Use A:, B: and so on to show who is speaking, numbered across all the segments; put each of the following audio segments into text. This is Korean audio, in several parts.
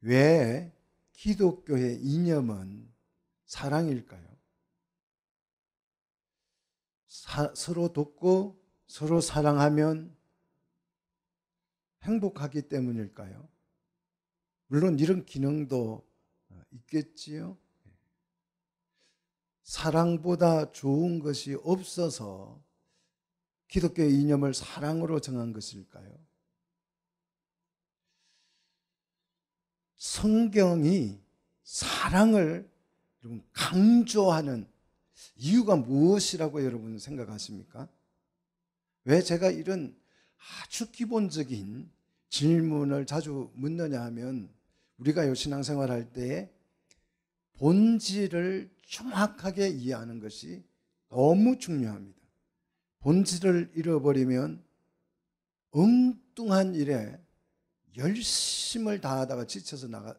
A: 왜 기독교의 이념은 사랑일까요? 사, 서로 돕고 서로 사랑하면 행복하기 때문일까요? 물론 이런 기능도 어, 있겠지요. 사랑보다 좋은 것이 없어서 기독교의 이념을 사랑으로 정한 것일까요? 성경이 사랑을 여러분 강조하는 이유가 무엇이라고 여러분 생각하십니까? 왜 제가 이런 아주 기본적인 질문을 자주 묻느냐 하면 우리가 신앙생활 할 때 본질을 정확하게 이해하는 것이 너무 중요합니다. 본질을 잃어버리면 엉뚱한 일에 열심을 다하다가 지쳐서 나가,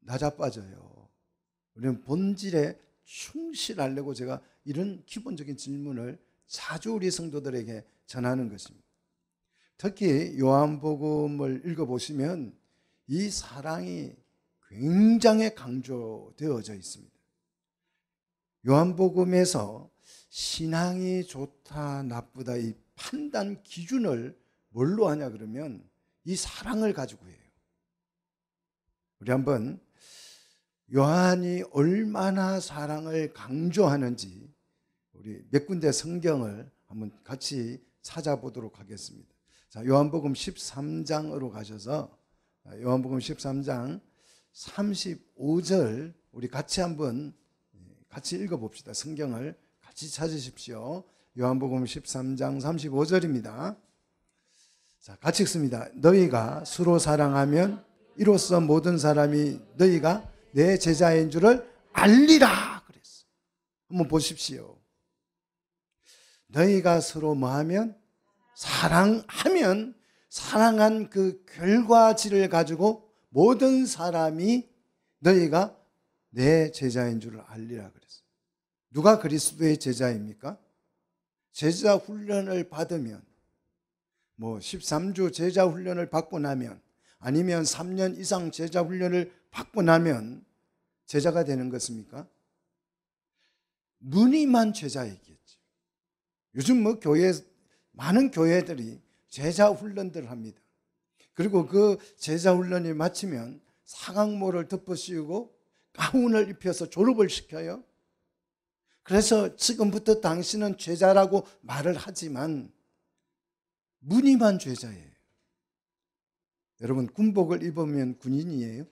A: 낮아빠져요. 우리는 본질에 충실하려고 제가 이런 기본적인 질문을 자주 우리 성도들에게 전하는 것입니다. 특히 요한복음을 읽어보시면 이 사랑이 굉장히 강조되어져 있습니다. 요한복음에서 신앙이 좋다, 나쁘다 이 판단 기준을 뭘로 하냐 그러면 이 사랑을 가지고 해요. 우리 한번 요한이 얼마나 사랑을 강조하는지 우리 몇 군데 성경을 한번 같이 찾아보도록 하겠습니다. 자, 요한복음 13장으로 가셔서 요한복음 13장 35절 우리 같이 한번 예, 같이 읽어 봅시다. 성경을 같이 찾으십시오. 요한복음 13장 35절입니다. 자, 같이 읽습니다. 너희가 서로 사랑하면 이로써 모든 사람이 너희가 내 제자인 줄을 알리라 그랬어 한번 보십시오. 너희가 서로 뭐하면 사랑하면 사랑한 그 결과치를 가지고 모든 사람이 너희가 내 제자인 줄을 알리라 그랬어 누가 그리스도의 제자입니까? 제자 훈련을 받으면 뭐 13주 제자 훈련을 받고 나면 아니면 3년 이상 제자 훈련을 받고 나면 제자가 되는 것입니까? 눈이만 제자이겠죠. 요즘 뭐 교회 많은 교회들이 제자 훈련들 합니다. 그리고 그 제자 훈련이 마치면 사각모를 덮어씌우고 가운을 입혀서 졸업을 시켜요. 그래서 지금부터 당신은 제자라고 말을 하지만 무늬만 죄자예요. 여러분 군복을 입으면 군인이에요?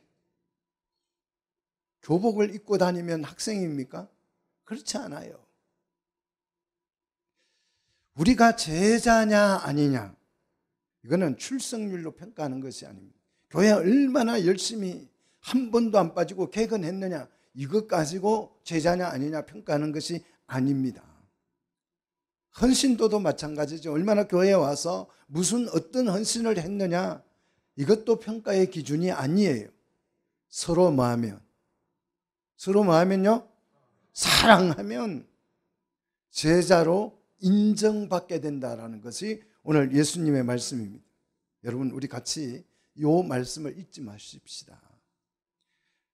A: 교복을 입고 다니면 학생입니까? 그렇지 않아요. 우리가 제자냐 아니냐 이거는 출석률로 평가하는 것이 아닙니다. 교회 얼마나 열심히 한 번도 안 빠지고 개근했느냐 이것 가지고 제자냐 아니냐 평가하는 것이 아닙니다. 헌신도도 마찬가지죠. 얼마나 교회에 와서 무슨 어떤 헌신을 했느냐 이것도 평가의 기준이 아니에요. 서로 뭐하면 서로 마하면요 사랑하면 제자로 인정받게 된다라는 것이 오늘 예수님의 말씀입니다. 여러분 우리 같이 요 말씀을 잊지 마십시다.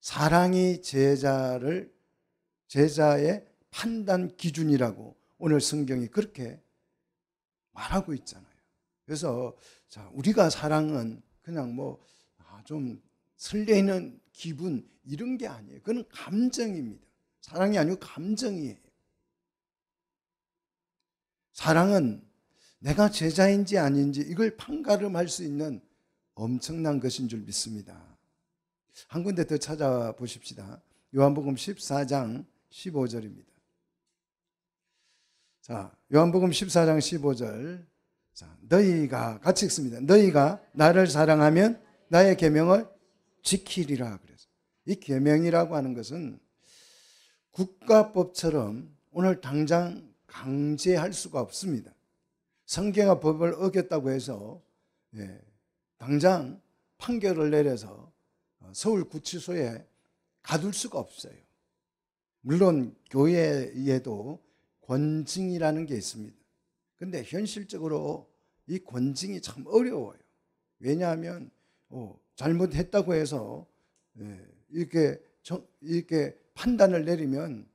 A: 사랑이 제자를 제자의 판단 기준이라고 오늘 성경이 그렇게 말하고 있잖아요. 그래서 자, 우리가 사랑은 그냥 뭐좀 아, 설레는 기분 이런 게 아니에요. 그건 감정입니다. 사랑이 아니고 감정이에요. 사랑은 내가 제자인지 아닌지 이걸 판가름할 수 있는 엄청난 것인 줄 믿습니다. 한 군데 더 찾아보십시다. 요한복음 14장 15절입니다. 자, 요한복음 14장 15절. 자, 너희가 같이 읽습니다. 너희가 나를 사랑하면 나의 계명을 지키리라 그래서 이 계명이라고 하는 것은 국가법처럼 오늘 당장 강제할 수가 없습니다. 성경의 법을 어겼다고 해서 예, 당장 판결을 내려서 어, 서울 구치소에 가둘 수가 없어요. 물론 교회에도 권징이라는 게 있습니다. 근데 현실적으로 이 권징이 참 어려워요. 왜냐하면 어, 잘못했다고 해서 예, 이렇게 정, 이렇게 판단을 내리면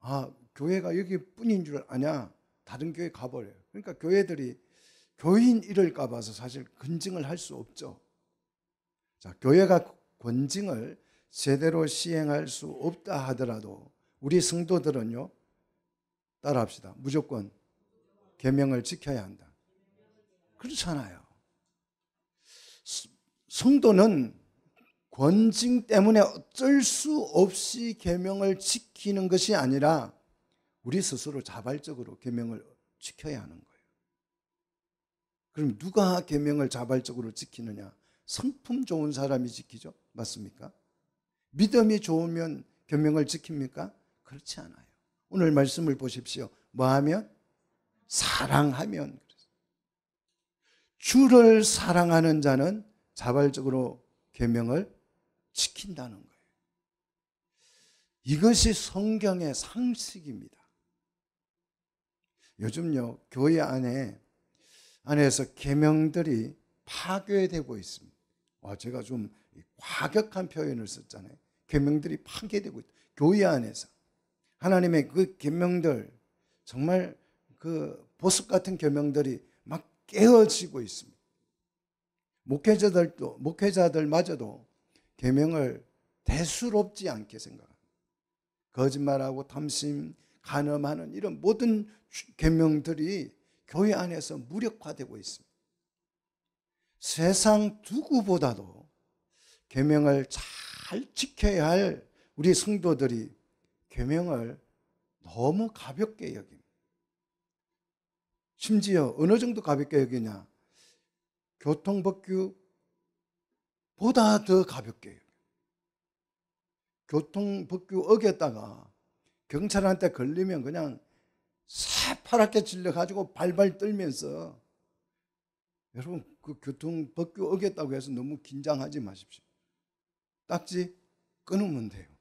A: 아 교회가 여기뿐인 줄 아냐 다른 교회 가버려요. 그러니까 교회들이 교인 이럴까 봐서 사실 근징을 할 수 없죠. 자 교회가 권징을 제대로 시행할 수 없다 하더라도 우리 성도들은요 따라합시다. 무조건 계명을 지켜야 한다. 그렇잖아요. 성도는 권징 때문에 어쩔 수 없이 계명을 지키는 것이 아니라 우리 스스로 자발적으로 계명을 지켜야 하는 거예요. 그럼 누가 계명을 자발적으로 지키느냐? 성품 좋은 사람이 지키죠. 맞습니까? 믿음이 좋으면 계명을 지킵니까? 그렇지 않아요. 오늘 말씀을 보십시오. 뭐하면 사랑하면 주를 사랑하는 자는 자발적으로 계명을 지킨다는 거예요. 이것이 성경의 상식입니다. 요즘요 교회 안에 안에서 계명들이 파괴되고 있습니다. 와, 제가 좀 과격한 표현을 썼잖아요. 계명들이 파괴되고 있다. 교회 안에서 하나님의 그 계명들 정말 그 보습 같은 계명들이 막 깨어지고 있습니다. 목회자들도 목회자들마저도 계명을 대수롭지 않게 생각합니다. 거짓말하고 탐심, 간음하는 이런 모든 계명들이 교회 안에서 무력화되고 있습니다. 세상 누구보다도 계명을 잘 지켜야 할 우리 성도들이 계명을 너무 가볍게 여김 심지어 어느 정도 가볍게 여기냐? 교통법규보다 더 가볍게 여기. 교통법규 어겼다가 경찰한테 걸리면 그냥 새파랗게 질려가지고 발발 떨면서 여러분 그 교통법규 어겼다고 해서 너무 긴장하지 마십시오. 딱지 끊으면 돼요.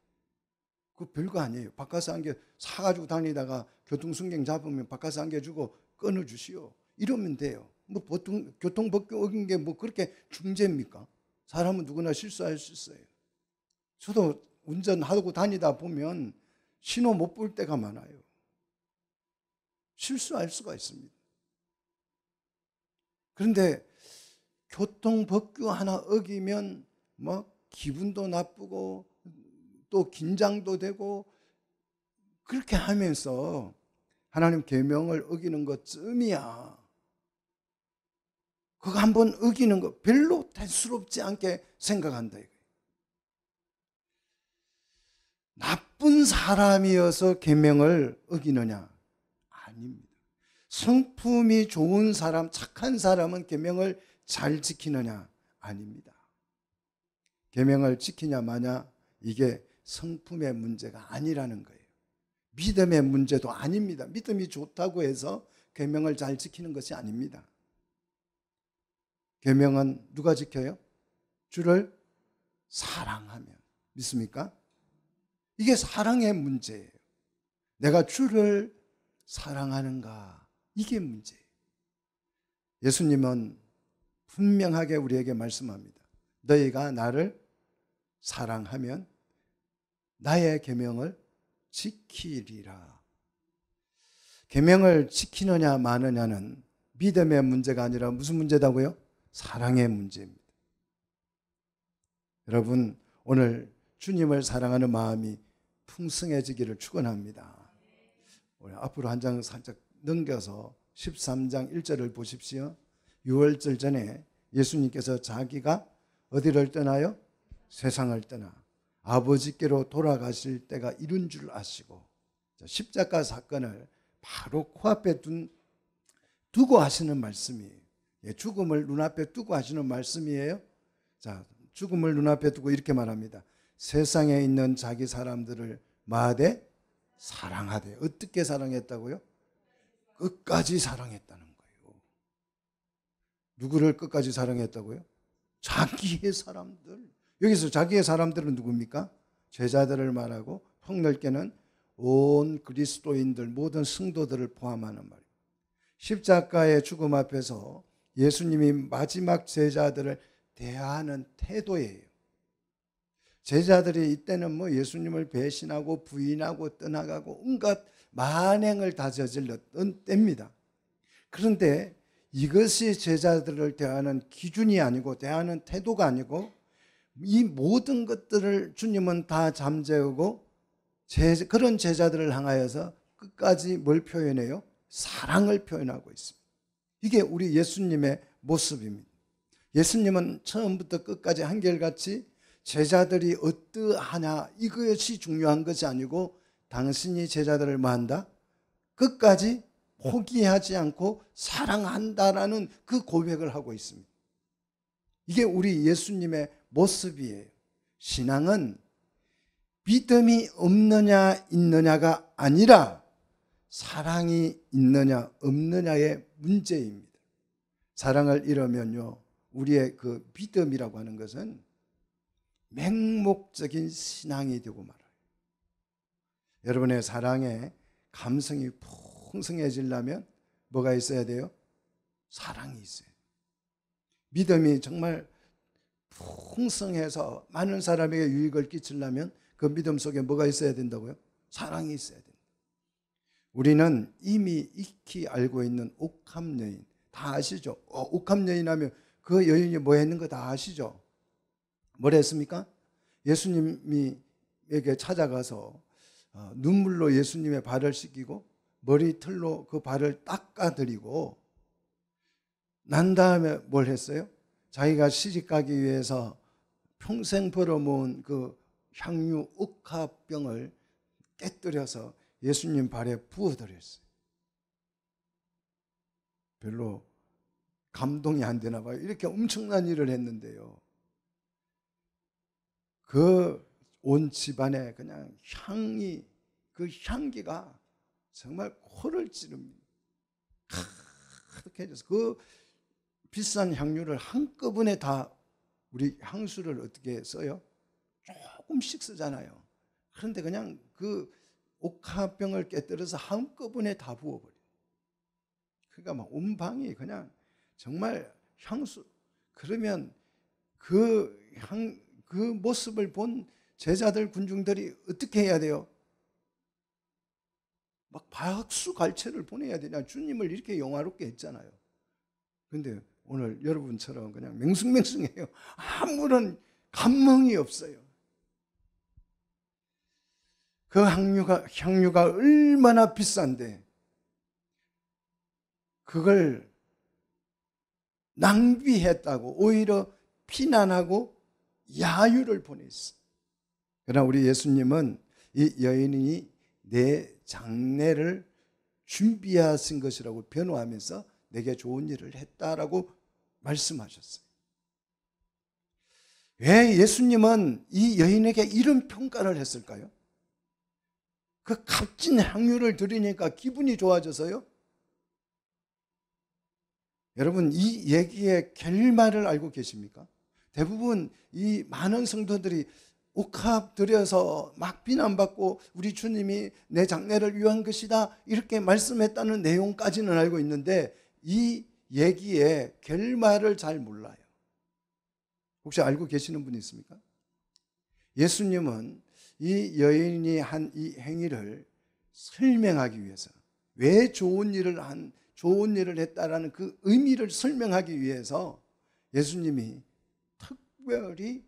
A: 그 별거 아니에요. 바깥에 한겨 사가지고 다니다가 교통승경 잡으면 바깥에 한겨주고 끊어주시오. 이러면 돼요. 뭐 보통 교통법규 어긴 게 뭐 그렇게 중재입니까? 사람은 누구나 실수할 수 있어요. 저도 운전하고 다니다 보면 신호 못 볼 때가 많아요. 실수할 수가 있습니다. 그런데 교통법규 하나 어기면 뭐 기분도 나쁘고 또 긴장도 되고 그렇게 하면서 하나님 계명을 어기는 것쯤이야. 그거 한번 어기는 거 별로 대수롭지 않게 생각한다. 나쁜 사람이어서 계명을 어기느냐? 아닙니다. 성품이 좋은 사람, 착한 사람은 계명을 잘 지키느냐? 아닙니다. 계명을 지키냐 마냐 이게 성품의 문제가 아니라는 거예요. 믿음의 문제도 아닙니다. 믿음이 좋다고 해서 계명을 잘 지키는 것이 아닙니다. 계명은 누가 지켜요? 주를 사랑하면 믿습니까? 이게 사랑의 문제예요. 내가 주를 사랑하는가 이게 문제예요. 예수님은 분명하게 우리에게 말씀합니다. 너희가 나를 사랑하면 나의 계명을 지키리라. 계명을 지키느냐 마느냐는 믿음의 문제가 아니라 무슨 문제다고요? 사랑의 문제입니다. 여러분 오늘 주님을 사랑하는 마음이 풍성해지기를 축원합니다. 앞으로 한 장 살짝 넘겨서 13장 1절을 보십시오. 6월절 전에 예수님께서 자기가 어디를 떠나요? 세상을 떠나 아버지께로 돌아가실 때가 이른 줄 아시고 십자가 사건을 바로 코앞에 둔 두고 하시는 말씀이에요. 예, 죽음을 눈앞에 두고 하시는 말씀이에요. 자, 죽음을 눈앞에 두고 이렇게 말합니다. 세상에 있는 자기 사람들을 마대 사랑하되 어떻게 사랑했다고요? 끝까지 사랑했다는 거예요. 누구를 끝까지 사랑했다고요? 자기의 사람들. 여기서 자기의 사람들은 누굽니까? 제자들을 말하고 폭넓게는 온 그리스도인들 모든 승도들을 포함하는 말입니다. 십자가의 죽음 앞에서 예수님이 마지막 제자들을 대하는 태도예요. 제자들이 이때는 뭐 예수님을 배신하고 부인하고 떠나가고 온갖 만행을 다 저질렀던 때입니다. 그런데 이것이 제자들을 대하는 기준이 아니고 대하는 태도가 아니고 이 모든 것들을 주님은 다 잠재우고 제, 그런 제자들을 향하여서 끝까지 뭘 표현해요? 사랑을 표현하고 있습니다. 이게 우리 예수님의 모습입니다. 예수님은 처음부터 끝까지 한결같이 제자들이 어떠하냐 이것이 중요한 것이 아니고 당신이 제자들을 뭐한다? 끝까지 포기하지 않고 사랑한다라는 그 고백을 하고 있습니다. 이게 우리 예수님의 모습이에요. 신앙은 믿음이 없느냐 있느냐가 아니라 사랑이 있느냐 없느냐의 문제입니다. 사랑을 잃으면요. 우리의 그 믿음이라고 하는 것은 맹목적인 신앙이 되고 말아요. 여러분의 사랑에 감성이 풍성해지려면 뭐가 있어야 돼요? 사랑이 있어요. 믿음이 정말 풍성해서 많은 사람에게 유익을 끼치려면 그 믿음 속에 뭐가 있어야 된다고요? 사랑이 있어야 된다. 우리는 이미 익히 알고 있는 옥합 여인 다 아시죠? 어, 옥합 여인 하면 그 여인이 뭐 했는 거 다 아시죠? 뭘 했습니까? 예수님에게 찾아가서 어, 눈물로 예수님의 발을 씻기고 머리털로 그 발을 닦아드리고 난 다음에 뭘 했어요? 자기가 시집가기 위해서 평생 벌어모은 그 향유 억합병을 깨뜨려서 예수님 발에 부어드렸어요. 별로 감동이 안 되나 봐요. 이렇게 엄청난 일을 했는데요. 그 온 집안에 그냥 향이, 그 향기가 정말 코를 찌릅니다. 그렇게 해서 그 비싼 향료를 한꺼번에 다 우리 향수를 어떻게 써요? 조금씩 쓰잖아요. 그런데 그냥 그 옥합병을 깨뜨려서 한꺼번에 다 부어버려요. 그러니까 막 온방이 그냥 정말 향수. 그러면 그 향, 그 모습을 본 제자들 군중들이 어떻게 해야 돼요? 막 박수 갈채를 보내야 되냐. 주님을 이렇게 영화롭게 했잖아요. 근데 오늘 여러분처럼 그냥 맹숭맹숭해요. 아무런 감흥이 없어요. 그 향유가, 향유가 얼마나 비싼데, 그걸 낭비했다고 오히려 피난하고 야유를 보냈어. 그러나 우리 예수님은 이 여인이 내 장례를 준비하신 것이라고 변호하면서 내게 좋은 일을 했다라고 말씀하셨어요. 왜 예수님은 이 여인에게 이런 평가를 했을까요? 그 값진 향유를 들으니까 기분이 좋아져서요? 여러분, 이 얘기의 결말을 알고 계십니까? 대부분 이 많은 성도들이 옥합 들여서 막 비난받고 우리 주님이 내 장래를 위한 것이다 이렇게 말씀했다는 내용까지는 알고 있는데 이 얘기의 결말을 잘 몰라요. 혹시 알고 계시는 분 있습니까? 예수님은 이 여인이 한 이 행위를 설명하기 위해서 왜 좋은 일을 한 좋은 일을 했다라는 그 의미를 설명하기 위해서 예수님이 특별히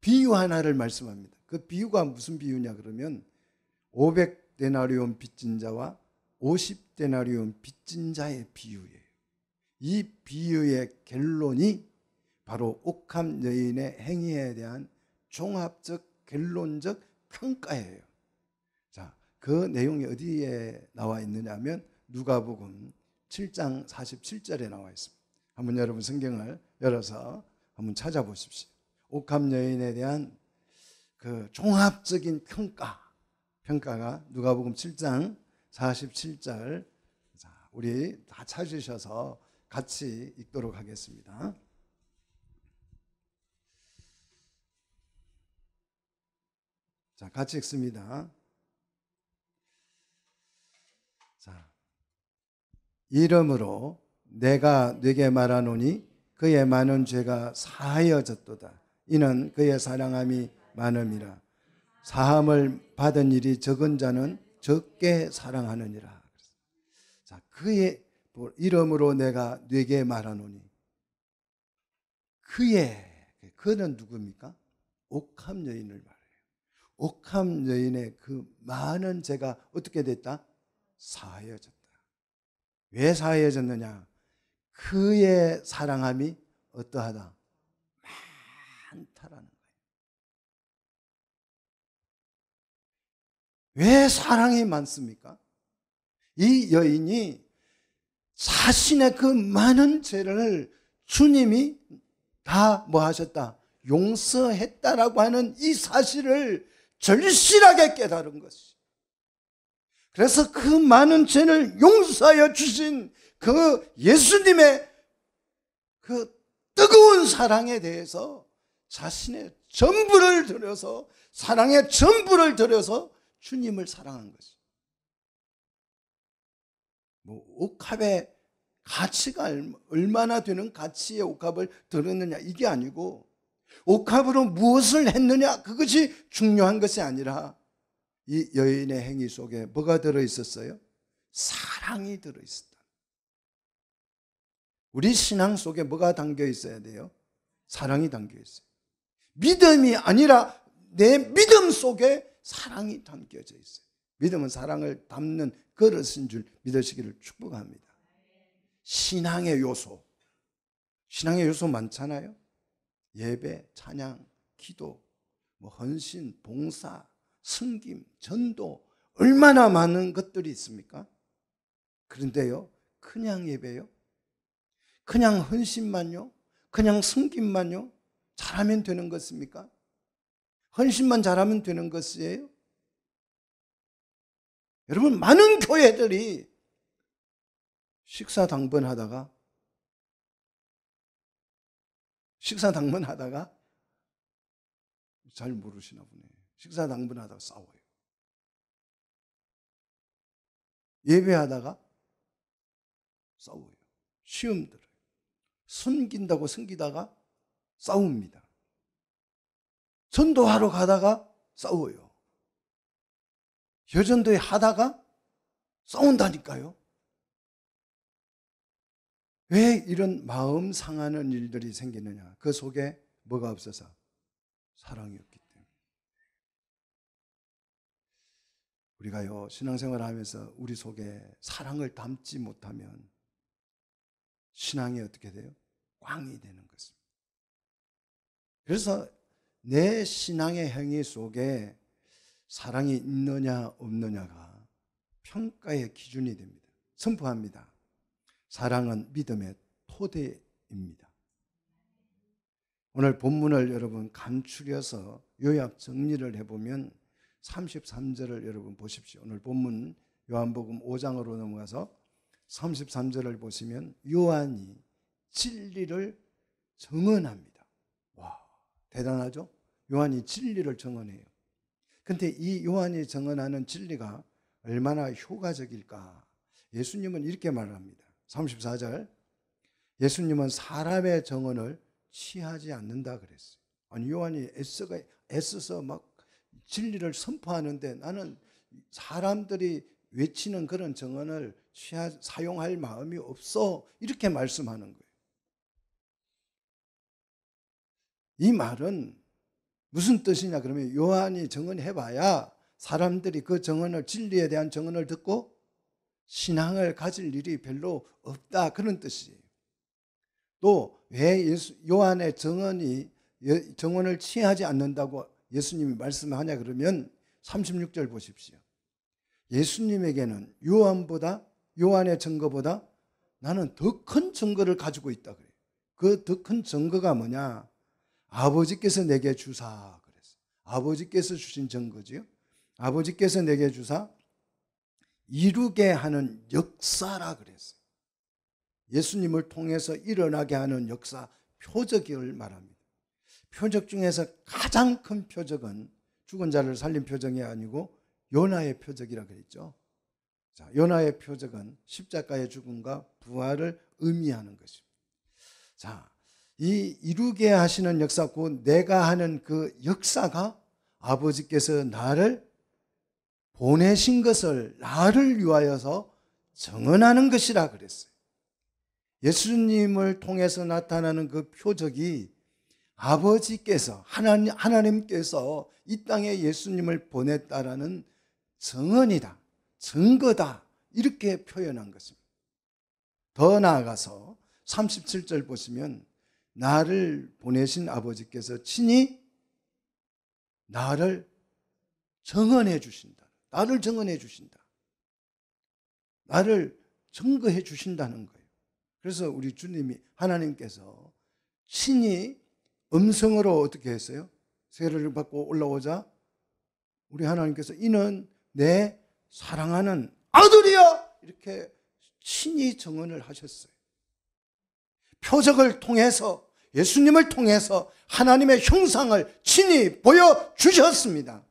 A: 비유 하나를 말씀합니다. 그 비유가 무슨 비유냐 그러면 500데나리온 빚진 자와 50데나리온 빚진 자의 비유예요. 이 비유의 결론이 바로 옥합 여인의 행위에 대한 종합적 결론적 평가예요. 자, 그 내용이 어디에 나와 있느냐면 누가복음 7장 47절에 나와 있습니다. 한번 여러분 성경을 열어서 한번 찾아보십시오. 옥합 여인에 대한 그 종합적인 평가 평가가 누가복음 7장 47절 자, 우리 다 찾으셔서 같이 읽도록 하겠습니다. 자, 같이 읽습니다. 자, 이름으로 내가 네게 말하노니 그의 많은 죄가 사하여졌도다. 이는 그의 사랑함이 많음이라. 사함을 받은 일이 적은 자는 적게 사랑하느니라. 자, 그의 이름으로 내가 네게 말하노니 그의 그는 누굽니까? 옥함 여인을 말해요. 옥함 여인의 그 많은 죄가 어떻게 됐다? 사하여졌다. 왜 사하여졌느냐? 그의 사랑함이 어떠하다? 많다라는 거예요. 왜 사랑이 많습니까? 이 여인이 자신의 그 많은 죄를 주님이 다 뭐 하셨다? 용서했다라고 하는 이 사실을 절실하게 깨달은 것이. 그래서 그 많은 죄를 용서하여 주신 그 예수님의 그 뜨거운 사랑에 대해서 자신의 전부를 들여서 사랑의 전부를 들여서 주님을 사랑한 것이. 뭐 옥합의 가치가 얼마나 되는 가치의 옥합을 들었느냐 이게 아니고 옥합으로 무엇을 했느냐 그것이 중요한 것이 아니라 이 여인의 행위 속에 뭐가 들어 있었어요? 사랑이 들어 있었다. 우리 신앙 속에 뭐가 담겨 있어야 돼요? 사랑이 담겨 있어요. 믿음이 아니라 내 믿음 속에 사랑이 담겨져 있어요. 믿음은 사랑을 담는 그릇인 줄 믿으시기를 축복합니다. 신앙의 요소. 신앙의 요소 많잖아요. 예배, 찬양, 기도, 뭐 헌신, 봉사, 승김, 전도 얼마나 많은 것들이 있습니까? 그런데요. 그냥 예배요. 그냥 헌신만요. 그냥 승김만요. 잘하면 되는 것입니까? 헌신만 잘하면 되는 것이에요? 여러분, 많은 교회들이 식사 당번하다가 식사 당번하다가 잘 모르시나 보네. 식사 당번하다가 싸워요. 예배하다가 싸워요. 시험 들어요. 숨긴다고 숨기다가 싸웁니다. 선도하러 가다가 싸워요. 여전도에 하다가 싸운다니까요. 왜 이런 마음 상하는 일들이 생기느냐? 그 속에 뭐가 없어서 사랑이 없기 때문에. 우리가요, 신앙생활 을 하면서 우리 속에 사랑을 담지 못하면 신앙이 어떻게 돼요? 꽝이 되는 것입니다. 그래서 내 신앙의 행위 속에 사랑이 있느냐 없느냐가 평가의 기준이 됩니다. 선포합니다. 사랑은 믿음의 토대입니다. 오늘 본문을 여러분 간추려서 요약 정리를 해보면 33절을 여러분 보십시오. 오늘 본문 요한복음 5장으로 넘어가서 33절을 보시면 요한이 진리를 증언합니다. 와, 대단하죠? 요한이 진리를 증언해요. 근데 이 요한이 증언하는 진리가 얼마나 효과적일까? 예수님은 이렇게 말합니다. 34절. 예수님은 사람의 정언을 취하지 않는다 그랬어요. 아니 요한이 애써가 애써서 막 진리를 선포하는데 나는 사람들이 외치는 그런 정언을 취하, 사용할 마음이 없어 이렇게 말씀하는 거예요. 이 말은 무슨 뜻이냐 그러면 요한이 정언해봐야 사람들이 그 정언을 진리에 대한 정언을 듣고 신앙을 가질 일이 별로 없다 그런 뜻이에요. 또 왜 요한의 정언이 정언을 예, 취하지 않는다고 예수님이 말씀하냐 그러면 36절 보십시오. 예수님에게는 요한보다 요한의 증거보다 나는 더 큰 증거를 가지고 있다 그래요. 그 더 큰 증거가 뭐냐? 아버지께서 내게 주사 그랬어. 아버지께서 주신 증거지요. 아버지께서 내게 주사 이루게 하는 역사라 그랬어 예수님을 통해서 일어나게 하는 역사 표적을 말합니다. 표적 중에서 가장 큰 표적은 죽은 자를 살린 표적이 아니고 요나의 표적이라 그랬죠. 자, 요나의 표적은 십자가의 죽음과 부활을 의미하는 것입니다. 자, 이 이루게 하시는 역사고 내가 하는 그 역사가 아버지께서 나를 보내신 것을 나를 위하여서 정언하는 것이라 그랬어요. 예수님을 통해서 나타나는 그 표적이 아버지께서 하나님 하나님께서 이 땅에 예수님을 보냈다라는 정언이다. 증거다. 이렇게 표현한 것입니다. 더 나아가서 37절 보시면 나를 보내신 아버지께서 친히 나를 정언해 주신다. 나를 정언해 주신다. 나를 증거해 주신다는 거예요. 그래서 우리 주님이 하나님께서 친히 음성으로 어떻게 했어요? 세례를 받고 올라오자 우리 하나님께서 이는 내 사랑하는 아들이여 이렇게 친히 정언을 하셨어요. 표적을 통해서 예수님을 통해서 하나님의 형상을 친히 보여주셨습니다.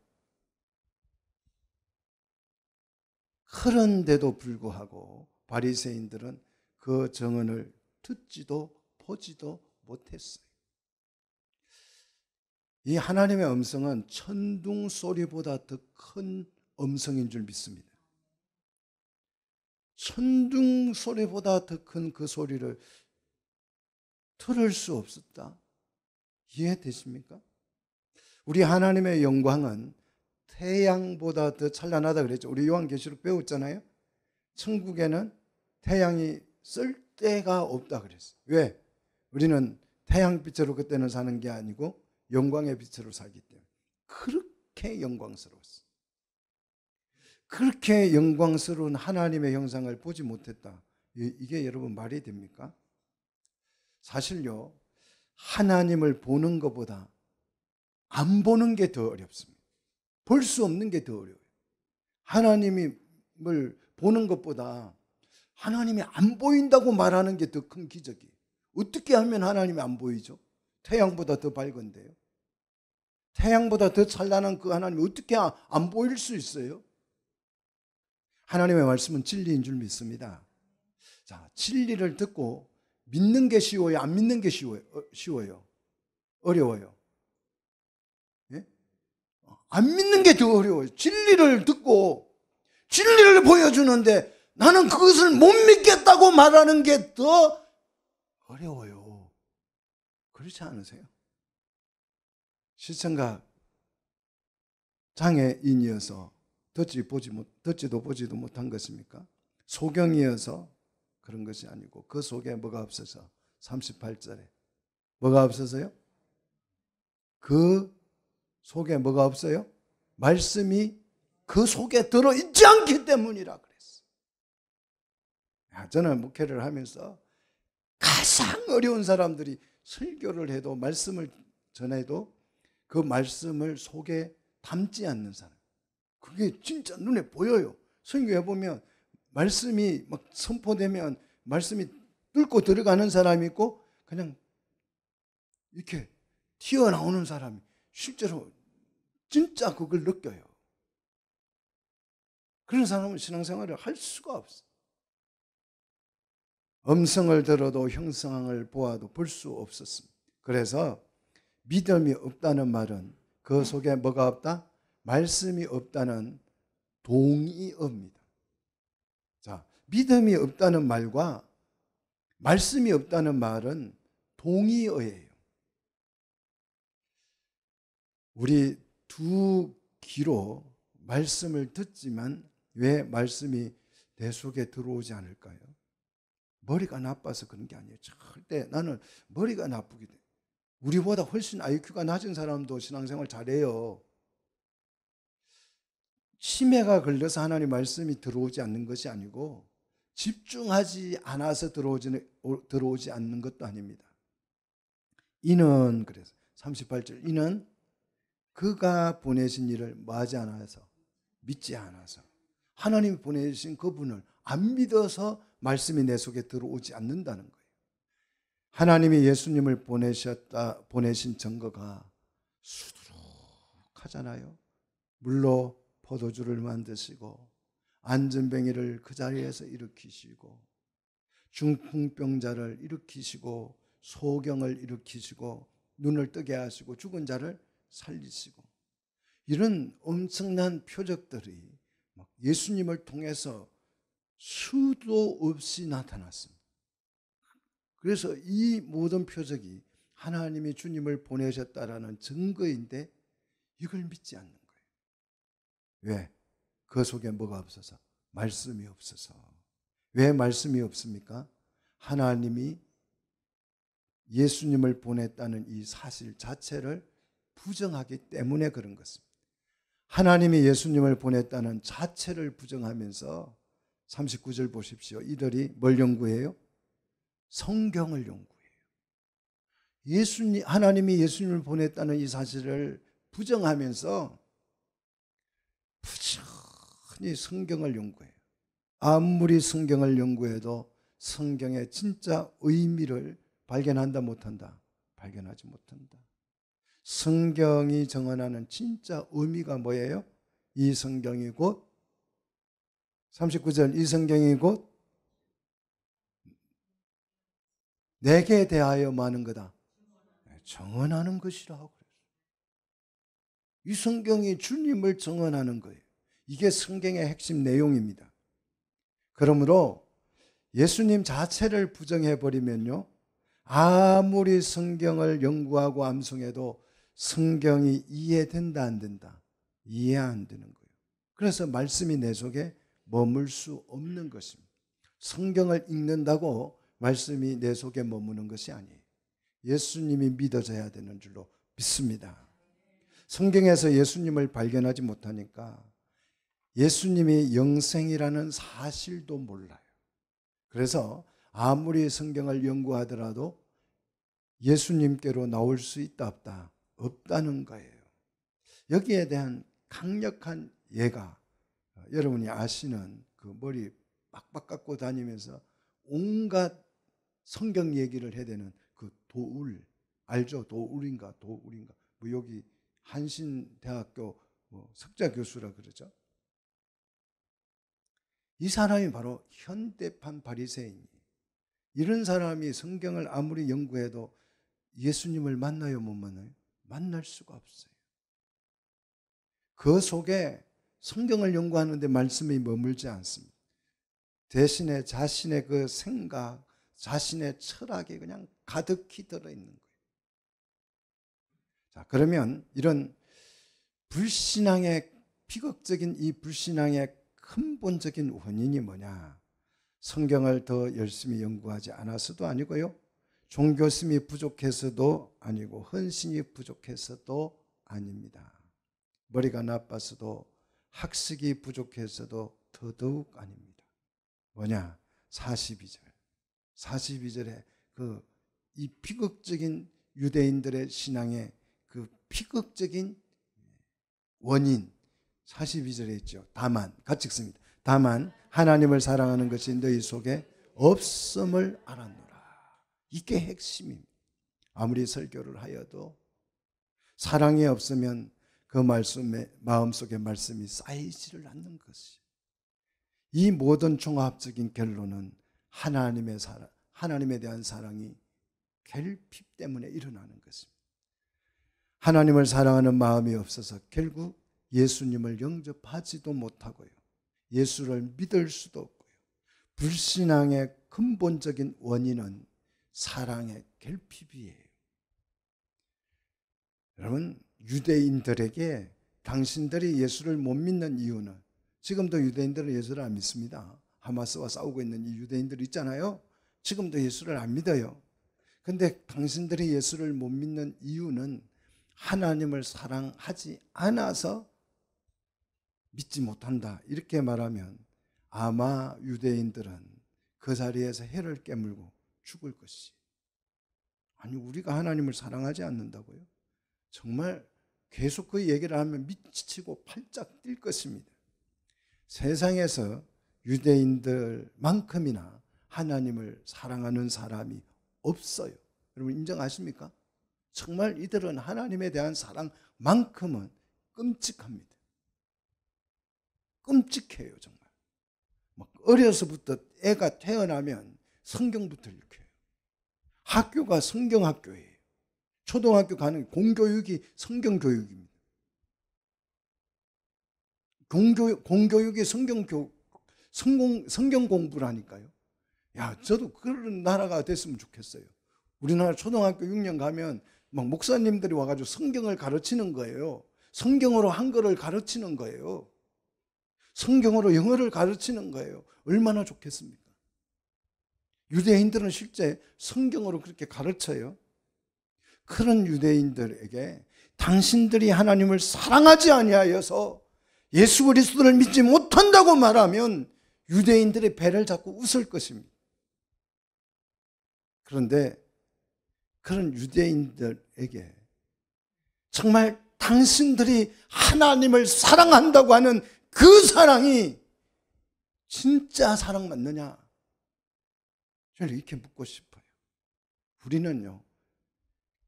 A: 그런데도 불구하고 바리새인들은 그 정언을 듣지도 보지도 못했어요. 이 하나님의 음성은 천둥 소리보다 더 큰 음성인 줄 믿습니다. 천둥 소리보다 더 큰 그 소리를 틀을 수 없었다. 이해되십니까? 우리 하나님의 영광은 태양보다 더 찬란하다 그랬죠. 우리 요한계시록 배웠잖아요. 천국에는 태양이 쓸데가 없다 그랬어요. 왜? 우리는 태양빛으로 그때는 사는 게 아니고 영광의 빛으로 살기 때문에 그렇게 영광스러웠어. 그렇게 영광스러운 하나님의 형상을 보지 못했다. 이게 여러분 말이 됩니까? 사실요, 하나님을 보는 것보다 안 보는 게 더 어렵습니다. 볼 수 없는 게 더 어려워요. 하나님을 보는 것보다 하나님이 안 보인다고 말하는 게 더 큰 기적이에요. 어떻게 하면 하나님이 안 보이죠? 태양보다 더 밝은데요. 태양보다 더 찬란한 그 하나님 어떻게 안 보일 수 있어요? 하나님의 말씀은 진리인 줄 믿습니다. 자, 진리를 듣고 믿는 게 쉬워요? 안 믿는 게 쉬워요? 어, 쉬워요? 어려워요? 예? 안 믿는 게 더 어려워요. 진리를 듣고 진리를 보여주는데 나는 그것을 못 믿겠다고 말하는 게 더 어려워요. 그렇지 않으세요? 시청각 장애인이어서 듣지 보지 못, 듣지도 보지도 못한 것입니까? 소경이어서 그런 것이 아니고 그 속에 뭐가 없어서 38절에 뭐가 없어서요? 그 속에 뭐가 없어요? 말씀이 그 속에 들어있지 않기 때문이라 그랬어. 요 저는 목회를 하면서 가장 어려운 사람들이 설교를 해도 말씀을 전해도 그 말씀을 속에 담지 않는 사람. 그게 진짜 눈에 보여요. 설교해 보면 말씀이 막 선포되면 말씀이 뚫고 들어가는 사람이 있고 그냥 이렇게 튀어나오는 사람이 실제로 진짜 그걸 느껴요. 그런 사람은 신앙생활을 할 수가 없어. 음성을 들어도 형상을 보아도 볼 수 없었습니다. 그래서 믿음이 없다는 말은 그 속에 뭐가 없다? 말씀이 없다는 동의어입니다. 믿음이 없다는 말과 말씀이 없다는 말은 동의어예요. 우리 두 귀로 말씀을 듣지만 왜 말씀이 내 속에 들어오지 않을까요? 머리가 나빠서 그런 게 아니에요. 절대 나는 머리가 나쁘게 돼. 우리보다 훨씬 IQ가 낮은 사람도 신앙생활 잘해요. 치매가 걸려서 하나님 말씀이 들어오지 않는 것이 아니고 집중하지 않아서 들어오지, 들어오지 않는 것도 아닙니다. 이는 그래서 38절 이는 그가 보내신 일을 뭐지 않아서 믿지 않아서 하나님이 보내주신 그분을 안 믿어서 말씀이 내 속에 들어오지 않는다는 거예요. 하나님이 예수님을 보내셨다 보내신 증거가 수두룩하잖아요. 물로 포도주를 만드시고 안전뱅이를 그 자리에서 일으키시고 중풍병자를 일으키시고 소경을 일으키시고 눈을 뜨게 하시고 죽은 자를 살리시고 이런 엄청난 표적들이 예수님을 통해서 수도 없이 나타났습니다. 그래서 이 모든 표적이 하나님이 주님을 보내셨다라는 증거인데 이걸 믿지 않는 거예요. 왜? 그 속에 뭐가 없어서? 말씀이 없어서. 왜 말씀이 없습니까? 하나님이 예수님을 보냈다는 이 사실 자체를 부정하기 때문에 그런 것입니다. 하나님이 예수님을 보냈다는 자체를 부정하면서 39절 보십시오. 이들이 뭘 연구해요? 성경을 연구해요. 예수님, 하나님이 예수님을 보냈다는 이 사실을 부정하면서 부정 단순히 성경을 연구해요. 아무리 성경을 연구해도 성경의 진짜 의미를 발견한다 못한다 발견하지 못한다. 성경이 정언하는 진짜 의미가 뭐예요? 이 성경이 곧 39절 이 성경이 곧 내게 대하여 많은 거다. 네, 정언하는 것이라고 그랬어요. 이 성경이 주님을 정언하는 거예요. 이게 성경의 핵심 내용입니다. 그러므로 예수님 자체를 부정해 버리면요. 아무리 성경을 연구하고 암송해도 성경이 이해된다 안 된다. 이해 안 되는 거예요. 그래서 말씀이 내 속에 머물 수 없는 것입니다. 성경을 읽는다고 말씀이 내 속에 머무는 것이 아니에요. 예수님이 믿어져야 되는 줄로 믿습니다. 성경에서 예수님을 발견하지 못하니까 예수님이 영생이라는 사실도 몰라요. 그래서 아무리 성경을 연구하더라도 예수님께로 나올 수 있다 없다 없다는 거예요. 여기에 대한 강력한 예가 여러분이 아시는 그 머리 빡빡 깎고 다니면서 온갖 성경 얘기를 해야 되는 그 도울 알죠? 도울인가 도울인가 뭐 여기 한신대학교 뭐 석자 교수라 그러죠. 이 사람이 바로 현대판 바리새인이에요. 이런 사람이 성경을 아무리 연구해도 예수님을 만나요, 못 만나요? 만날 수가 없어요. 그 속에 성경을 연구하는데 말씀이 머물지 않습니다. 대신에 자신의 그 생각, 자신의 철학이 그냥 가득히 들어있는 거예요. 자, 그러면 이런 불신앙의, 비극적인 이 불신앙의 근본적인 원인이 뭐냐? 성경을 더 열심히 연구하지 않아서도 아니고요. 종교심이 부족해서도 아니고 헌신이 부족해서도 아닙니다. 머리가 나빠서도 학식이 부족해서도 더더욱 아닙니다. 뭐냐? 42절. 42절에 그이 비극적인 유대인들의 신앙의 그 비극적인 원인, 42절에 있죠. 다만 같이 읽습니다. 다만 하나님을 사랑하는 것이 너희 속에 없음을 알았노라. 이게 핵심입니다. 아무리 설교를 하여도 사랑이 없으면 그 말씀에 마음속에 말씀이 쌓이지를 않는 것이. 이 모든 종합적인 결론은 하나님의 사랑, 하나님에 대한 사랑이 결핍 때문에 일어나는 것입니다. 하나님을 사랑하는 마음이 없어서 결국 예수님을 영접하지도 못하고요. 예수를 믿을 수도 없고요. 불신앙의 근본적인 원인은 사랑의 결핍이에요. 여러분, 유대인들에게 당신들이 예수를 못 믿는 이유는 지금도 유대인들은 예수를 안 믿습니다. 하마스와 싸우고 있는 이 유대인들 있잖아요. 지금도 예수를 안 믿어요. 근데 당신들이 예수를 못 믿는 이유는 하나님을 사랑하지 않아서 믿지 못한다. 이렇게 말하면 아마 유대인들은 그 자리에서 해를 깨물고 죽을 것이. 아니, 우리가 하나님을 사랑하지 않는다고요? 정말 계속 그 얘기를 하면 미치고 팔짝 뛸 것입니다. 세상에서 유대인들만큼이나 하나님을 사랑하는 사람이 없어요. 여러분 인정하십니까? 정말 이들은 하나님에 대한 사랑만큼은 끔찍합니다. 끔찍해요, 정말. 막 어려서부터 애가 태어나면 성경부터 읽혀요. 학교가 성경학교예요. 초등학교 가는 공교육이 성경교육입니다. 공교 공교육이 성경교, 성공, 성경 공부라니까요. 야, 저도 그런 나라가 됐으면 좋겠어요. 우리나라 초등학교 6년 가면 막 목사님들이 와가지고 성경을 가르치는 거예요. 성경으로 한글을 가르치는 거예요. 성경으로 영어를 가르치는 거예요. 얼마나 좋겠습니까? 유대인들은 실제 성경으로 그렇게 가르쳐요. 그런 유대인들에게 당신들이 하나님을 사랑하지 아니하여서 예수 그리스도를 믿지 못한다고 말하면 유대인들의 배를 잡고 웃을 것입니다. 그런데 그런 유대인들에게 정말 당신들이 하나님을 사랑한다고 하는 그 사랑이 진짜 사랑 맞느냐? 저는 이렇게 묻고 싶어요. 우리는요,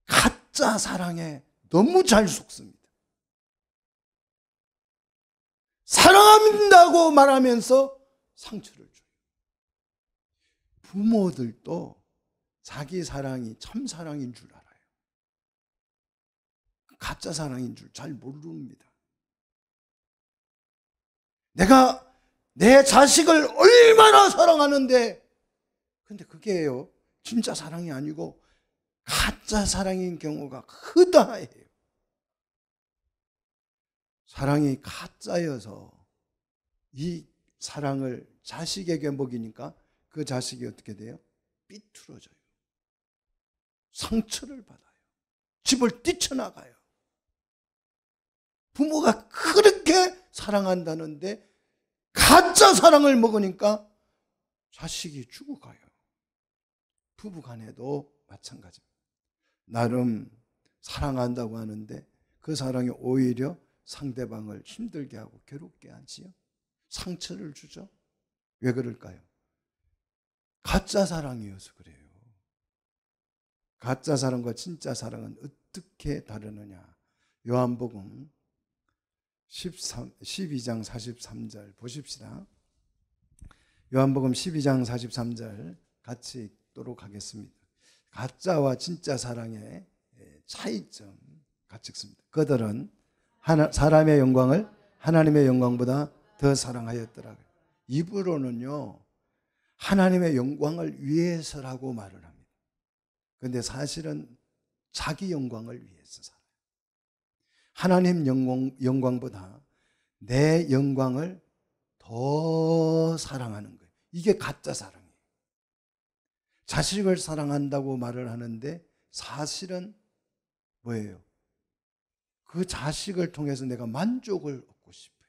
A: 가짜 사랑에 너무 잘 속습니다. 사랑한다고 말하면서 상처를 줘요. 부모들도 자기 사랑이 참 사랑인 줄 알아요. 가짜 사랑인 줄 잘 모릅니다. 내가 내 자식을 얼마나 사랑하는데. 근데 그게요. 진짜 사랑이 아니고 가짜 사랑인 경우가 크다예요. 사랑이 가짜여서 이 사랑을 자식에게 먹이니까 그 자식이 어떻게 돼요? 삐뚤어져요. 상처를 받아요. 집을 뛰쳐나가요. 부모가 그렇게 사랑한다는데 가짜 사랑을 먹으니까 자식이 죽어가요. 부부 간에도 마찬가지입니다. 나름 사랑한다고 하는데 그 사랑이 오히려 상대방을 힘들게 하고 괴롭게 하지요. 상처를 주죠. 왜 그럴까요? 가짜 사랑이어서 그래요. 가짜 사랑과 진짜 사랑은 어떻게 다르느냐? 요한복음 13, 12장 43절 보십시다. 요한복음 12장 43절 같이 읽도록 하겠습니다. 가짜와 진짜 사랑의 예, 차이점 같이 읽습니다. 그들은 하나, 사람의 영광을 하나님의 영광보다 더 사랑하였더라. 입으로는요, 하나님의 영광을 위해서라고 말을 합니다. 근데 사실은 자기 영광을 위해서 살아. 요 하나님 영광, 보다내 영광을 더 사랑하는 거예요. 이게 가짜 사랑이에요. 자식을 사랑한다고 말을 하는데 사실은 뭐예요? 그 자식을 통해서 내가 만족을 얻고 싶어요.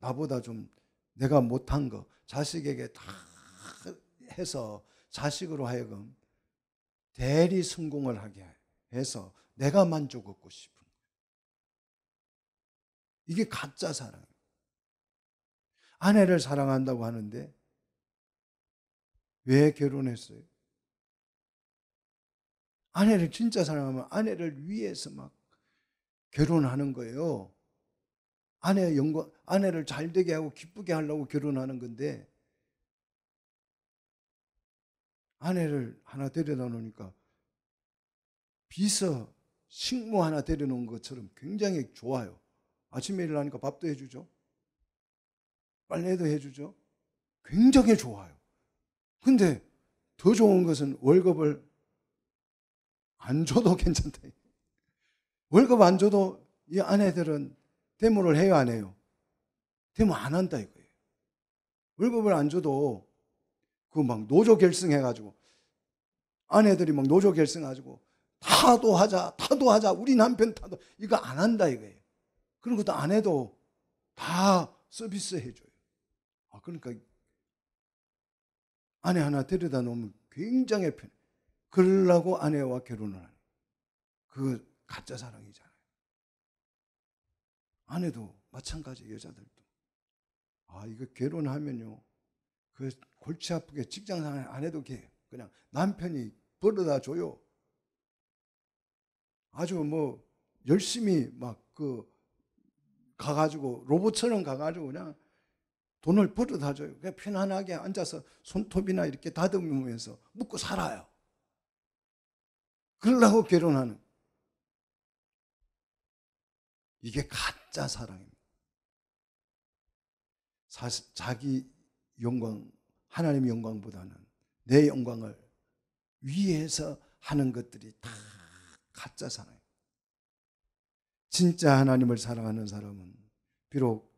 A: 나보다 좀 내가 못한 거 자식에게 다 해서 자식으로 하여금 대리 성공을 하게 해서 내가 만족 얻고 싶어. 이게 가짜 사랑. 아내를 사랑한다고 하는데 왜 결혼했어요? 아내를 진짜 사랑하면 아내를 위해서 막 결혼하는 거예요. 아내 영광, 아내를 잘 되게 하고 기쁘게 하려고 결혼하는 건데 아내를 하나 데려다 놓으니까 비서 식모 하나 데려놓은 것처럼 굉장히 좋아요. 아침에 일어나니까 밥도 해주죠. 빨래도 해주죠. 굉장히 좋아요. 근데 더 좋은 것은 월급을 안 줘도 괜찮다. 월급 안 줘도 이 아내들은 대모를 해요, 안 해요? 대모 안 한다 이거예요. 월급을 안 줘도 그 막 노조 결승해가지고 아내들이 막 노조 결승해가지고 타도하자, 타도하자, 우리 남편 타도 이거 안 한다 이거예요. 그런 것도 안 해도 다 서비스 해줘요. 아, 그러니까 아내 하나 데려다 놓으면 굉장히 편해. 그러려고 아내와 결혼을 하는. 그 가짜 사랑이잖아요. 아내도 마찬가지 여자들도. 아, 이거 결혼하면요. 그 골치 아프게 직장 생활 안 해도 돼. 그냥 남편이 벌어다 줘요. 아주 뭐 열심히 막그 가가지고 로봇처럼 가가지고 그냥 돈을 버릇하죠. 그냥 편안하게 앉아서 손톱이나 이렇게 다듬으면서 묵고 살아요. 그러려고 결혼하는. 이게 가짜 사랑입니다. 자기 영광, 하나님 영광보다는 내 영광을 위해서 하는 것들이 다 가짜 사랑. 진짜 하나님을 사랑하는 사람은 비록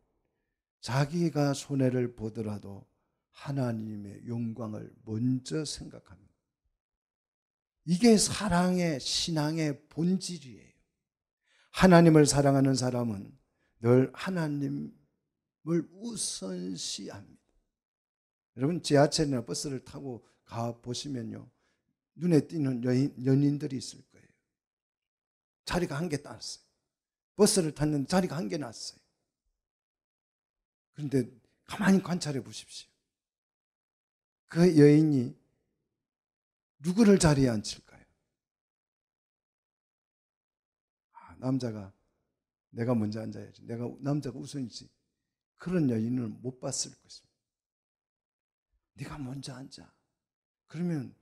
A: 자기가 손해를 보더라도 하나님의 영광을 먼저 생각합니다. 이게 사랑의 신앙의 본질이에요. 하나님을 사랑하는 사람은 늘 하나님을 우선시합니다. 여러분 지하철이나 버스를 타고 가 보시면요. 눈에 띄는 연인, 연인들이 있을 거예요. 자리가 한개 따랐어요. 버스를 탔는데 자리가 한 개 났어요. 그런데 가만히 관찰해 보십시오. 그 여인이 누구를 자리에 앉힐까요? 아, 남자가 내가 먼저 앉아야지. 내가 남자가 우선이지. 그런 여인을 못 봤을 것입니다. 네가 먼저 앉아. 그러면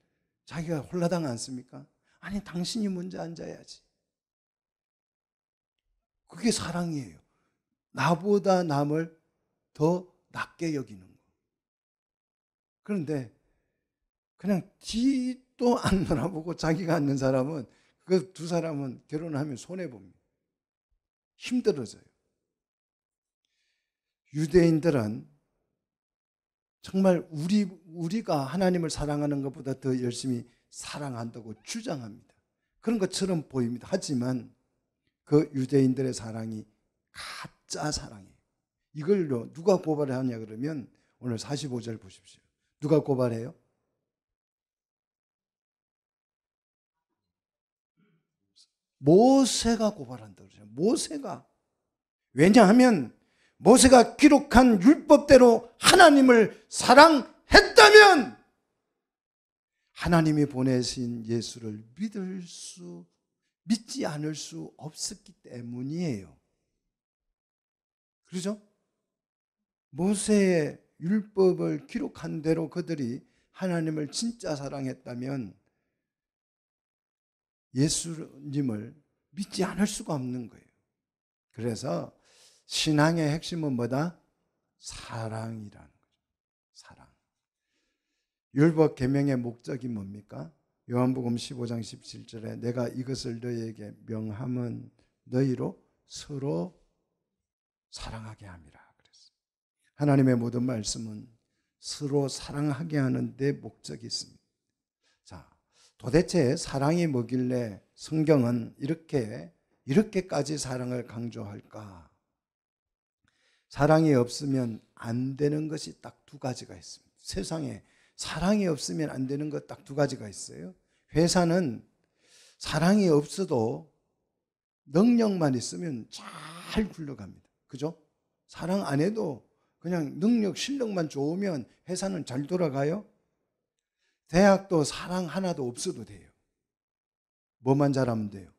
A: 자기가 홀라당 않습니까? 아니 당신이 먼저 앉아야지. 그게 사랑이에요. 나보다 남을 더 낮게 여기는 거. 그런데 그냥 뒤도 안 돌아보고 자기가 앉는 사람은 그 두 사람은 결혼하면 손해 봅니다. 힘들어져요. 유대인들은 정말 우리 우리가 하나님을 사랑하는 것보다 더 열심히 사랑한다고 주장합니다. 그런 것처럼 보입니다. 하지만 그 유대인들의 사랑이 가짜 사랑이에요. 이걸 누가 고발하냐 그러면 오늘 45절 보십시오. 누가 고발해요? 모세가 고발한다 그러죠. 모세가 왜냐하면 모세가 기록한 율법대로 하나님을 사랑했다면 하나님이 보내신 예수를 믿을 수 믿지 않을 수 없었기 때문이에요. 그러죠? 모세의 율법을 기록한 대로 그들이 하나님을 진짜 사랑했다면 예수님을 믿지 않을 수가 없는 거예요. 그래서 신앙의 핵심은 뭐다? 사랑이라는 거죠. 사랑. 율법 계명의 목적이 뭡니까? 요한복음 15장 17절에 내가 이것을 너희에게 명함은 너희로 서로 사랑하게 함이라 그랬어요. 하나님의 모든 말씀은 서로 사랑하게 하는 데 목적이 있습니다. 자, 도대체 사랑이 뭐길래 성경은 이렇게 이렇게까지 사랑을 강조할까? 사랑이 없으면 안 되는 것이 딱 두 가지가 있습니다. 세상에 사랑이 없으면 안 되는 것 딱 두 가지가 있어요. 회사는 사랑이 없어도 능력만 있으면 잘 굴러갑니다. 그죠? 사랑 안 해도 그냥 능력, 실력만 좋으면 회사는 잘 돌아가요? 대학도 사랑 하나도 없어도 돼요. 뭐만 잘하면 돼요?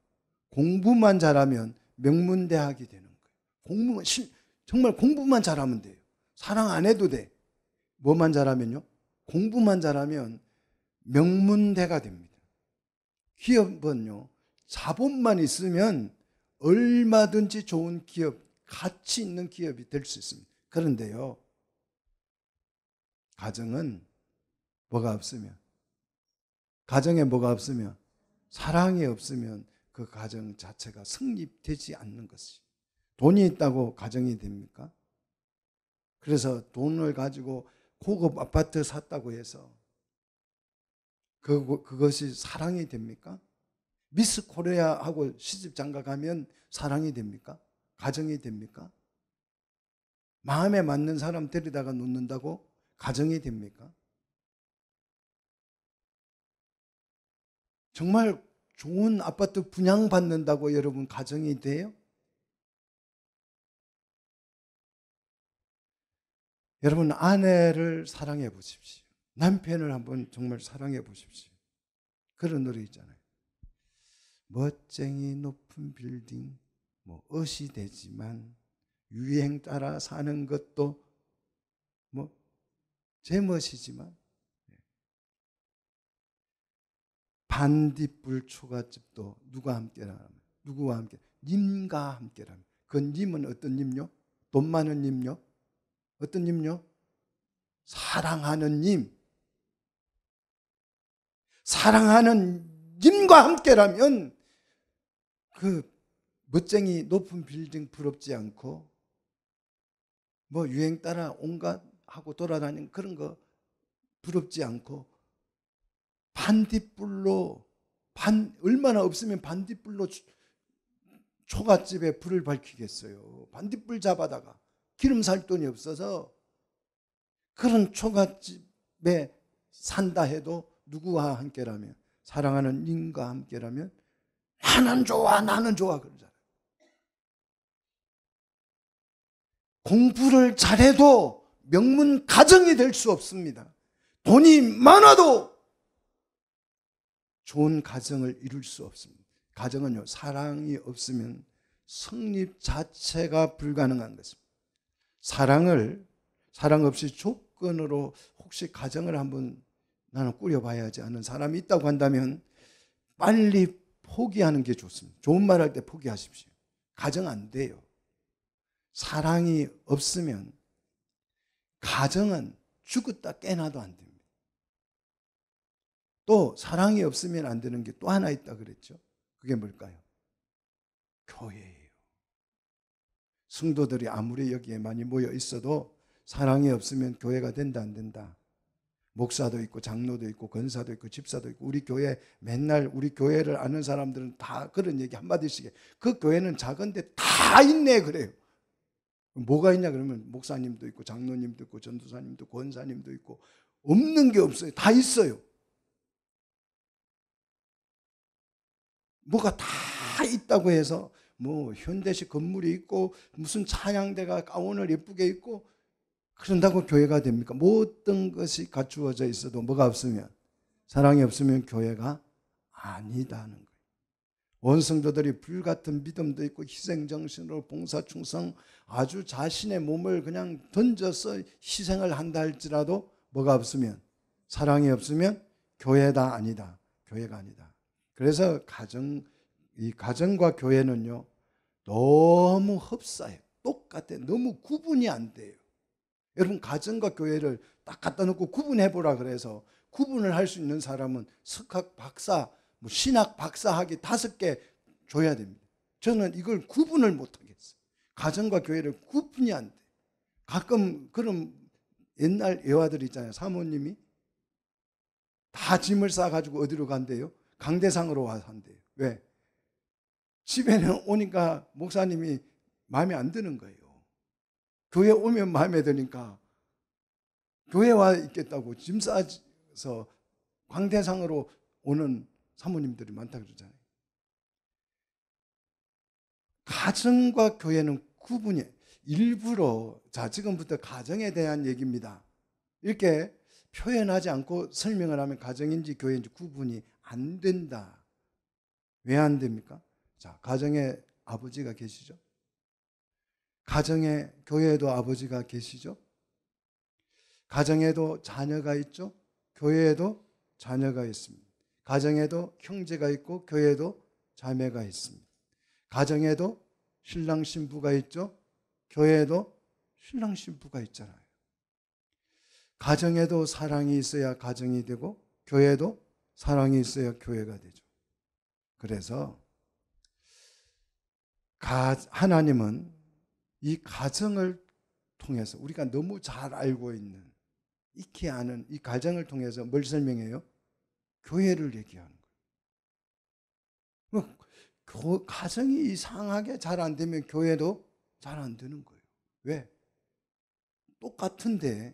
A: 공부만 잘하면 명문대학이 되는 거예요. 공부만, 정말 공부만 잘하면 돼요. 사랑 안 해도 돼. 뭐만 잘하면요? 공부만 잘하면 명문대가 됩니다. 기업은요, 자본만 있으면 얼마든지 좋은 기업, 가치 있는 기업이 될 수 있습니다. 그런데요, 가정은 뭐가 없으면, 가정에 뭐가 없으면, 사랑이 없으면 그 가정 자체가 성립되지 않는 것이. 돈이 있다고 가정이 됩니까? 그래서 돈을 가지고 고급 아파트 샀다고 해서 그, 그것이 사랑이 됩니까? 미스 코리아하고 시집 장가 가면 사랑이 됩니까? 가정이 됩니까? 마음에 맞는 사람 데리다가 놓는다고 가정이 됩니까? 정말 좋은 아파트 분양받는다고 여러분 가정이 돼요? 여러분 아내를 사랑해 보십시오. 남편을 한번 정말 사랑해 보십시오. 그런 노래 있잖아요. 멋쟁이 높은 빌딩, 뭐 어시 되지만 유행 따라 사는 것도 뭐 제멋이지만 예. 반딧불 초가집도 누가 함께라면 누구와 함께 님과 함께라면 그 님은 어떤 님요? 돈 많은 님요? 어떤 님요? 사랑하는 님. 사랑하는 님과 함께라면 그 멋쟁이 높은 빌딩 부럽지 않고 뭐 유행 따라 온갖 하고 돌아다니는 그런 거 부럽지 않고 반딧불로 반 얼마나 없으면 반딧불로 초가집에 불을 밝히겠어요. 반딧불 잡아다가 기름 살 돈이 없어서 그런 초가집에 산다 해도 누구와 함께라면 사랑하는 님과 함께라면 나는 좋아 나는 좋아 그러잖아요. 공부를 잘해도 명문 가정이 될 수 없습니다. 돈이 많아도 좋은 가정을 이룰 수 없습니다. 가정은요 사랑이 없으면 성립 자체가 불가능한 것입니다. 사랑을 사랑 없이 조건으로 혹시 가정을 한번 나는 꾸려봐야지 하 않은 사람이 있다고 한다면 빨리 포기하는 게 좋습니다. 좋은 말 할 때 포기하십시오. 가정 안 돼요. 사랑이 없으면 가정은 죽었다 깨나도 안 됩니다. 또 사랑이 없으면 안 되는 게 또 하나 있다 그랬죠. 그게 뭘까요? 교회예요. 성도들이 아무리 여기에 많이 모여 있어도 사랑이 없으면 교회가 된다 안 된다. 목사도 있고 장로도 있고 권사도 있고 집사도 있고 우리 교회 맨날 우리 교회를 아는 사람들은 다 그런 얘기 한마디씩 해. 그 교회는 작은데 다 있네 그래요. 뭐가 있냐 그러면 목사님도 있고 장로님도 있고 전도사님도 권사님도 있고 없는 게 없어요. 다 있어요. 뭐가 다 있다고 해서 뭐 현대식 건물이 있고 무슨 찬양대가 가운을 예쁘게 입고 그런다고 교회가 됩니까? 모든 뭐 것이 갖추어져 있어도 뭐가 없으면 사랑이 없으면 교회가 아니다는 거예요. 원성도들이 불같은 믿음도 있고 희생정신으로 봉사충성 아주 자신의 몸을 그냥 던져서 희생을 한다 할지라도 뭐가 없으면 사랑이 없으면 교회다 아니다. 교회가 아니다. 그래서 가정 이 가정과 교회는요, 너무 흡사해요. 똑같아요. 너무 구분이 안 돼요. 여러분, 가정과 교회를 딱 갖다 놓고 구분해보라 그래서 구분을 할 수 있는 사람은 석학 박사, 뭐 신학 박사 학위 다섯 개 줘야 됩니다. 저는 이걸 구분을 못하겠어요. 가정과 교회를 구분이 안 돼. 가끔 그런 옛날 애화들 있잖아요. 사모님이 다 짐을 싸가지고 어디로 간대요? 강대상으로 와서 한대요. 왜? 집에는 오니까 목사님이 마음에 안 드는 거예요. 교회 오면 마음에 드니까 교회와 있겠다고 짐 싸서 광대상으로 오는 사모님들이 많다고 그러잖아요. 가정과 교회는 구분이 일부러 자 지금부터 가정에 대한 얘기입니다. 이렇게 표현하지 않고 설명을 하면 가정인지 교회인지 구분이 안 된다. 왜 안 됩니까? 자, 가정에 아버지가 계시죠? 가정에 교회에도 아버지가 계시죠? 가정에도 자녀가 있죠? 교회에도 자녀가 있습니다. 가정에도 형제가 있고 교회에도 자매가 있습니다. 가정에도 신랑 신부가 있죠? 교회에도 신랑 신부가 있잖아요. 가정에도 사랑이 있어야 가정이 되고 교회도 사랑이 있어야 교회가 되죠. 그래서 하나님은 이 가정을 통해서 우리가 너무 잘 알고 있는 익히 아는 이 가정을 통해서 뭘 설명해요? 교회를 얘기하는 거예요. 뭐, 교, 가정이 이상하게 잘 안 되면 교회도 잘 안 되는 거예요. 왜? 똑같은데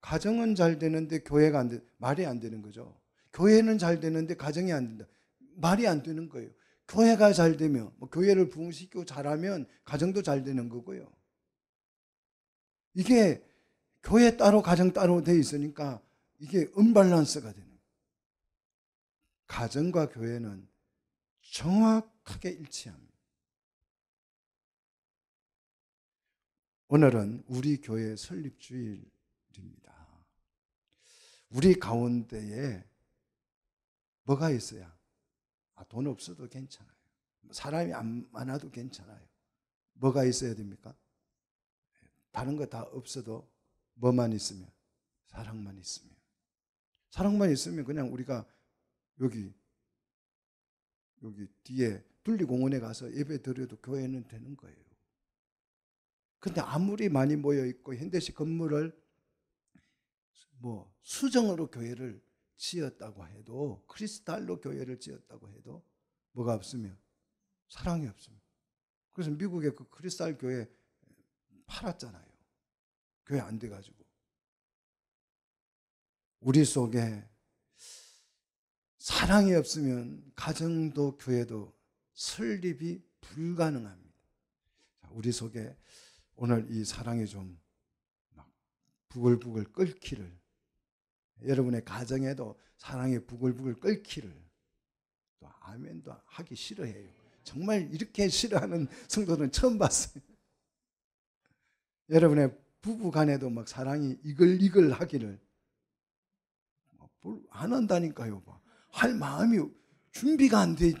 A: 가정은 잘 되는데 교회가 안 돼. 말이 안 되는 거죠. 교회는 잘 되는데 가정이 안 된다. 말이 안 되는 거예요. 교회가 잘 되면 뭐 교회를 부흥시키고 잘하면 가정도 잘 되는 거고요. 이게 교회 따로 가정 따로 돼 있으니까 이게 음발란스가 되는 가정과 교회는 정확하게 일치합니다. 오늘은 우리 교회 설립 주일입니다. 우리 가운데에 뭐가 있어야 아, 돈 없어도 괜찮아요. 사람이 안 많아도 괜찮아요. 뭐가 있어야 됩니까? 다른 거 다 없어도 뭐만 있으면 사랑만 있으면 사랑만 있으면 그냥 우리가 여기 여기 뒤에 둘리공원에 가서 예배 드려도 교회는 되는 거예요. 근데 아무리 많이 모여 있고 현대식 건물을 뭐 수정으로 교회를 지었다고 해도 크리스탈로 교회를 지었다고 해도 뭐가 없으며 사랑이 없으며 그래서 미국의 그 크리스탈 교회 팔았잖아요. 교회 안 돼가지고 우리 속에 사랑이 없으면 가정도 교회도 설립이 불가능합니다. 우리 속에 오늘 이 사랑이 좀막 부글부글 끓기를 여러분의 가정에도 사랑의 부글부글 끓기를 또 아멘도 하기 싫어해요. 정말 이렇게 싫어하는 성도는 처음 봤어요. 여러분의 부부 간에도 막 사랑이 이글이글 하기를 뭐 안 한다니까요. 뭐. 할 마음이 준비가 안 돼.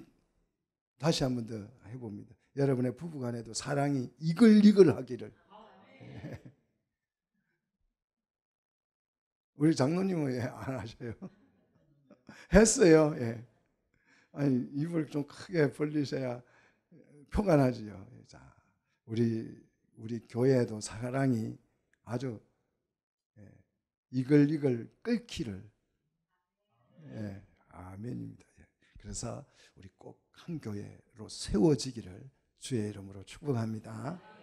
A: 다시 한 번 더 해봅니다. 여러분의 부부 간에도 사랑이 이글이글 하기를. 네. 우리 장로님은 예, 안하세요 했어요. 예. 아니 입을 좀 크게 벌리셔야 평안하지요. 예, 자, 우리 우리 교회도 사랑이 아주 예, 이글이글 끓기를 예, 아멘입니다. 예. 그래서 우리 꼭 한 교회로 세워지기를 주의 이름으로 축복합니다.